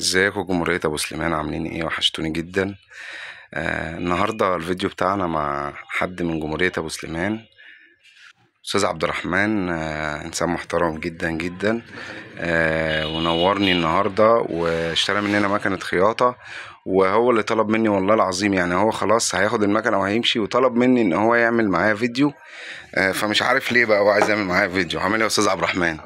ازيكم جمهورية ابو سليمان عاملين ايه وحشتوني جدا آه النهاردة الفيديو بتاعنا مع حد من جمهورية ابو سليمان استاذ عبد الرحمن آه انسان محترم جدا جدا آه ونورني النهارده واشترى مننا مكنه خياطه وهو اللي طلب مني والله العظيم يعني هو خلاص هياخد المكنه وهيمشي وطلب مني ان هو يعمل معايا فيديو آه فمش عارف ليه بقى هو عايز يعمل معايا فيديو عامل ايه يا استاذ عبد الرحمن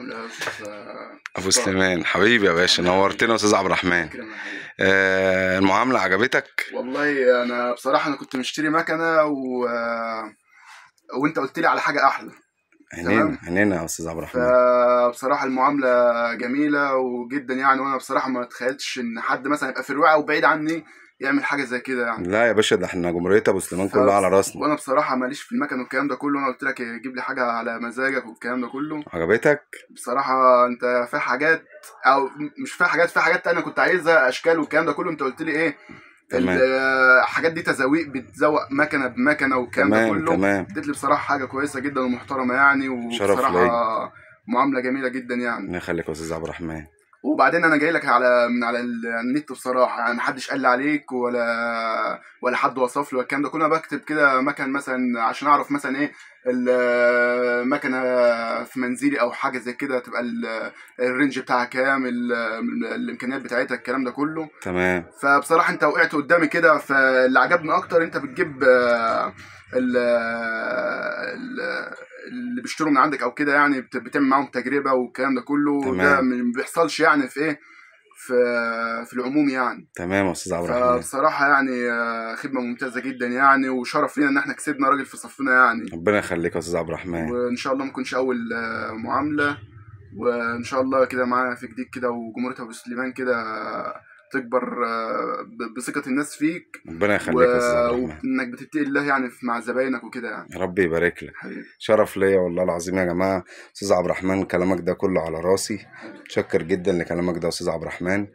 ابو سليمان حبيبي يا باشا نورتنا استاذ عبد الرحمن آه المعامله عجبتك والله انا بصراحه انا كنت مشتري مكنه و... آه، وانت قلت لي على حاجه احلى عينينا عينينا يا استاذ عبد الرحمن بصراحه المعامله جميله وجدا يعني وانا بصراحه ما تخيلتش ان حد مثلا يبقى في الرواعه وبعيد عني يعمل حاجه زي كده يعني لا يا باشا ده احنا جمهوريه ابو سليمان كلها على راسنا وانا بصراحه ماليش في المكن والكلام ده كله انا قلت لك جيب لي حاجه على مزاجك والكلام ده كله عجبتك بصراحه انت في حاجات او مش في حاجات في حاجات ثانيه كنت عايزها اشكال والكلام ده كله انت قلت لي ايه تمام الحاجات دي تزويق بتزوق مكنه بمكنه والكلام ده كله تمام اديت لي بصراحه حاجه كويسه جدا ومحترمه يعني وبصراحه معامله جميله جدا يعني الله يخليك يا استاذ عبد الرحمن وبعدين انا جاي لك على من على النت يعني بصراحه يعني محدش قال لي عليك ولا ولا حد وصف لي ولا الكلام ده كل ما بكتب كده مكن مثلا عشان اعرف مثلا ايه المكنه في منزلي او حاجه زي كده تبقى الرينج بتاعها كام الامكانيات بتاعتها الكلام ده كله تمام فبصراحه انت وقعت قدامي كده فاللي عجبني اكتر انت بتجيب اللي بيشتروا من عندك او كده يعني بتعمل معاهم تجربه والكلام ده كله تمام. ده ما بيحصلش يعني في ايه في في العموم يعني تمام يا استاذ عبد الرحمن بصراحه يعني آه، خدمه ممتازه جدا يعني وشرف لينا ان احنا كسبنا راجل في صفنا يعني ربنا يخليك يا استاذ عبد الرحمن وان شاء الله ما نكونش اول آه، معامله وان شاء الله كده معانا في جديد كده وجمهوريه ابو سليمان كده آه، تكبر آه، بثقه الناس فيك ربنا يخليك و... وانك بتتقي الله يعني مع زباينك وكده يعني ربي يبارك لك حبيب. شرف ليا والله العظيم يا جماعه استاذ عبد الرحمن كلامك ده كله على راسي متشكر جدا لكلامك ده استاذ عبد الرحمن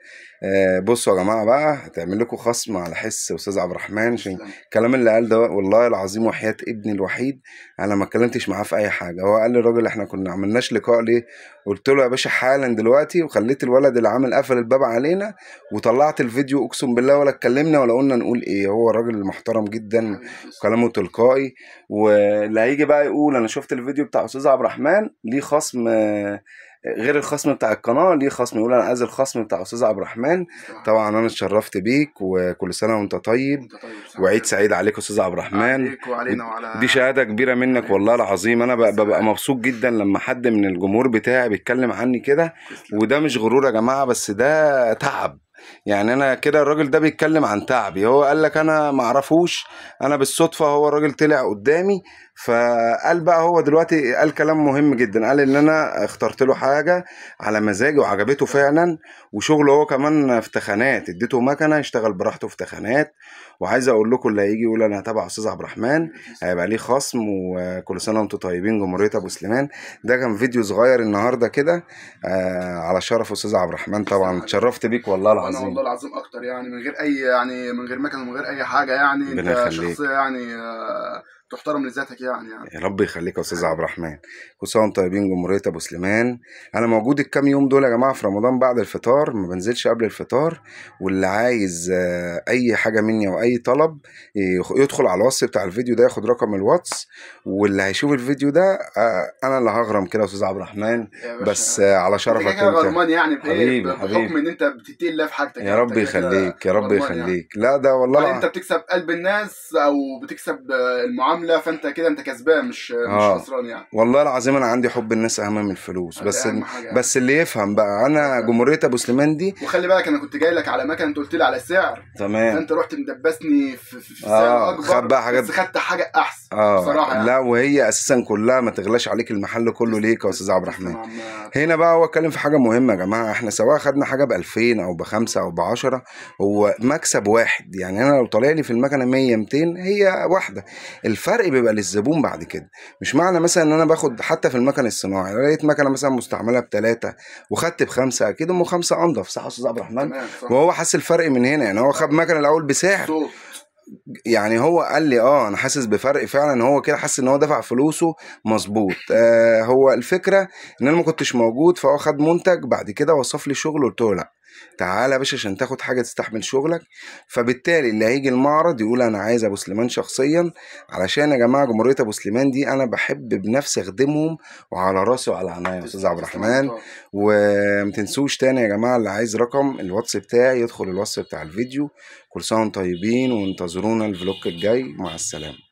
آه، بصوا يا جماعه بقى هتعمل لكم خصم على حس استاذ عبد الرحمن عشان الكلام اللي قال ده والله العظيم وحياه ابني الوحيد انا ما اتكلمتش معاه في اي حاجه هو قال لي احنا كنا عملناش لقاء ليه قلت له يا باشا حالا دلوقتي وخليت الولد اللي عامل قفل الباب علينا وت وطلعت الفيديو اقسم بالله ولا اتكلمنا ولا قلنا نقول ايه هو راجل محترم جدا وكلامه تلقائي واللي هيجي بقى يقول انا شفت الفيديو بتاع استاذ عبد الرحمن ليه خصم غير الخصم بتاع القناه ليه خصم يقول انا عايز الخصم بتاع استاذ عبد الرحمن طبعا انا اتشرفت بيك وكل سنه وانت طيب, وانت طيب وعيد سعيد عليك استاذ عبد الرحمن وعلينا وعلى دي شهاده كبيره منك والله العظيم انا ببقى مبسوط جدا لما حد من الجمهور بتاعي بيتكلم عني كده وده مش غرور يا جماعه بس ده تعب يعني انا كده الراجل ده بيتكلم عن تعبي هو قال لك انا معرفوش انا بالصدفه هو الراجل طلع قدامي فقال بقى هو دلوقتي قال كلام مهم جدا قال ان انا اخترت له حاجه على مزاجي وعجبته فعلا وشغله هو كمان في تخانات اديته مكنه يشتغل براحته في تخانات وعايز اقول لكم اللي هيجي يقول انا هتابع استاذ عبد الرحمن هيبقى ليه خصم وكل سنه وانتم طيبين جمهوريه ابو سليمان ده كان فيديو صغير النهارده كده آه على شرف استاذ عبد الرحمن طبعا اتشرفت بيك والله العظيم انا والله العظيم اكتر يعني من غير اي يعني من غير مكنه من غير اي حاجه يعني انت شخصيه يعني آه تحترم لذاتك يعني يعني رب يخليك يا استاذ عبد الرحمن كل سنه وانتم طيبين جمهوريه ابو سليمان انا موجود الكام يوم دول يا جماعه في رمضان بعد الفطار ما بنزلش قبل الفطار واللي عايز آه، اي حاجه مني او اي طلب يدخل على الواتس بتاع الفيديو ده ياخد رقم الواتس واللي هيشوف الفيديو ده آه، انا اللي هغرم كده يا استاذ عبد الرحمن بس آه، على شرفك انت غرمان يعني حبيبي بحكم ان انت بتتقي الله في حاجتك يعني، يا رب يخليك يا رب يعني. يخليك يعني. لا ده والله طيب، انت بتكسب قلب الناس او بتكسب المعامله معاملة فانت كده انت كسبان مش آه. مش خسران يعني والله العظيم انا عندي حب الناس اهم من الفلوس بس ال... بس اللي يفهم بقى انا جمهوريه ابو سليمان دي وخلي بالك انا كنت جاي لك على مكان انت قلت لي على سعر تمام انت رحت مدبسني في, في سعر آه. اكبر خد بقى حاجات بس خدت حاجه احسن آه. بصراحه يعني. لا وهي اساسا كلها ما تغلاش عليك المحل كله ليك يا استاذ عبد الرحمن هنا بقى هو اتكلم في حاجه مهمه يا جماعه احنا سواء خدنا حاجه ب 2000 او ب 5 او ب 10 هو مكسب واحد يعني انا لو طالع لي في المكنه 100 200 هي واحده الف الفرق بيبقى للزبون بعد كده مش معنى مثلا ان انا باخد حتى في المكن الصناعي انا لقيت مكنه مثلا مستعمله بثلاثه وخدت بخمسه اكيد هم خمسه انضف صح استاذ عبد الرحمن وهو حس الفرق من هنا يعني هو خد مكنه الاول بسعر يعني هو قال لي اه انا حاسس بفرق فعلا هو كده حاسس ان هو دفع فلوسه مظبوط آه هو الفكره ان انا ما كنتش موجود فهو خد منتج بعد كده وصف لي شغله قلت له لا تعالى يا باشا عشان تاخد حاجه تستحمل شغلك فبالتالي اللي هيجي المعرض يقول انا عايز ابو سليمان شخصيا علشان يا جماعه جمهوريه ابو سليمان دي انا بحب بنفسي اخدمهم وعلى راسي وعلى عينيا يا استاذ عبد الرحمن وما تنسوش تاني يا جماعه اللي عايز رقم الواتس بتاعي يدخل الوصف بتاع الفيديو كل سنه وانتم طيبين وانتظرونا الفلوك الجاي مع السلامه